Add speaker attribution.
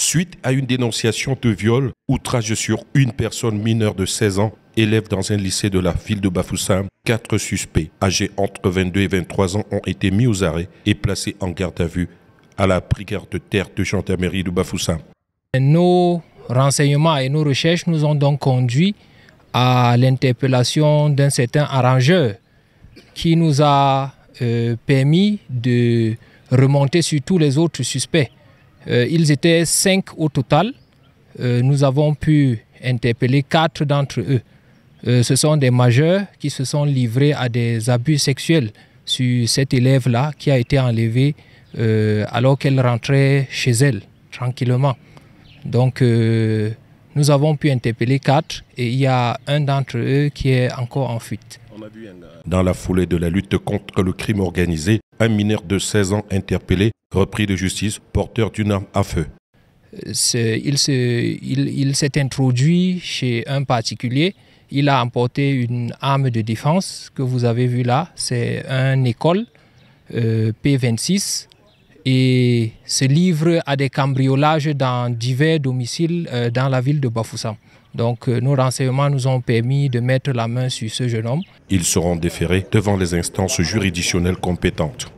Speaker 1: suite à une dénonciation de viol outrage sur une personne mineure de 16 ans, élève dans un lycée de la ville de Bafoussam. Quatre suspects âgés entre 22 et 23 ans ont été mis aux arrêts et placés en garde à vue à la brigade de terre de gendarmerie de Bafoussam.
Speaker 2: Nos renseignements et nos recherches nous ont donc conduits à l'interpellation d'un certain arrangeur qui nous a euh, permis de remonter sur tous les autres suspects. Euh, ils étaient cinq au total. Euh, nous avons pu interpeller quatre d'entre eux. Euh, ce sont des majeurs qui se sont livrés à des abus sexuels sur cet élève-là qui a été enlevé alors qu'elle rentrait chez elle tranquillement. Donc nous avons pu interpeller quatre et il y a un d'entre eux qui est encore en fuite.
Speaker 1: Dans la foulée de la lutte contre le crime organisé, un mineur de 16 ans interpellé repris de justice, porteur d'une arme à
Speaker 2: feu. Il s'est introduit chez un particulier. Il a emporté une arme de défense que vous avez vue là. C'est un école euh, P26 et se livre à des cambriolages dans divers domiciles euh, dans la ville de Bafoussam. Donc euh, nos renseignements nous ont permis de mettre la main sur ce jeune homme.
Speaker 1: Ils seront déférés devant les instances juridictionnelles compétentes.